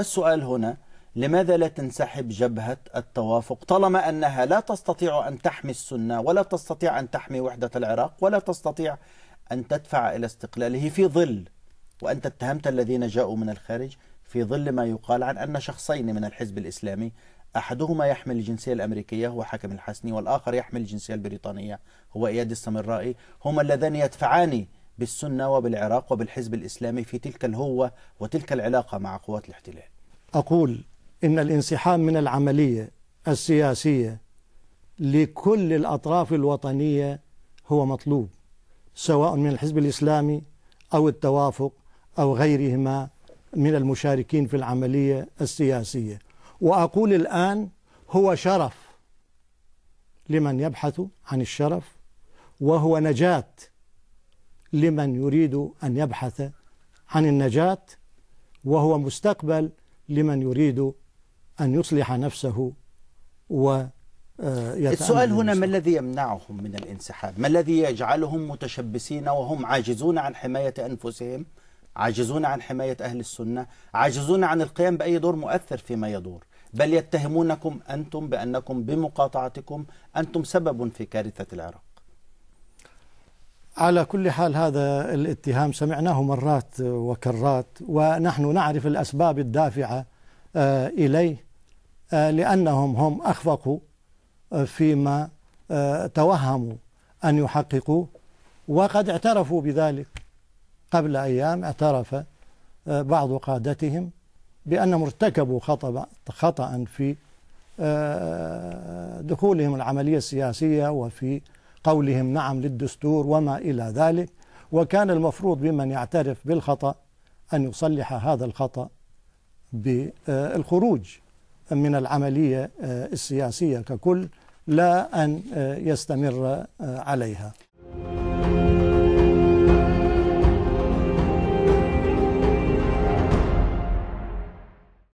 والسؤال هنا لماذا لا تنسحب جبهة التوافق طالما أنها لا تستطيع أن تحمي السنة ولا تستطيع أن تحمي وحدة العراق ولا تستطيع أن تدفع إلى استقلاله في ظل وأنت اتهمت الذين جاءوا من الخارج في ظل ما يقال عن أن شخصين من الحزب الإسلامي أحدهما يحمل الجنسية الأمريكية هو حكم الحسني والآخر يحمل الجنسية البريطانية هو إياد السمرائي هما اللذان يدفعان بالسنة وبالعراق وبالحزب الإسلامي في تلك الهوة وتلك العلاقة مع قوات الاحتلال أقول إن الانسحاب من العملية السياسية لكل الأطراف الوطنية هو مطلوب سواء من الحزب الإسلامي أو التوافق أو غيرهما من المشاركين في العملية السياسية وأقول الآن هو شرف لمن يبحث عن الشرف وهو نجاه لمن يريد أن يبحث عن النجاة وهو مستقبل لمن يريد أن يصلح نفسه و آه، السؤال هنا ما الذي يمنعهم من الانسحاب ما الذي يجعلهم متشبثين وهم عاجزون عن حماية أنفسهم عاجزون عن حماية أهل السنة عاجزون عن القيام بأي دور مؤثر فيما يدور بل يتهمونكم أنتم بأنكم بمقاطعتكم أنتم سبب في كارثة العراق على كل حال هذا الاتهام سمعناه مرات وكرات ونحن نعرف الأسباب الدافعة آه، إليه آه، لأنهم هم أخفقوا آه، فيما توهموا أن يحققوه وقد اعترفوا بذلك قبل أيام اعترف بعض قادتهم بأنهم ارتكبوا خطأ في دخولهم العملية السياسية وفي قولهم نعم للدستور وما إلى ذلك وكان المفروض بمن يعترف بالخطأ أن يصلح هذا الخطأ بالخروج من العملية آه، السياسية ككل لا أن آه، يستمر آه، عليها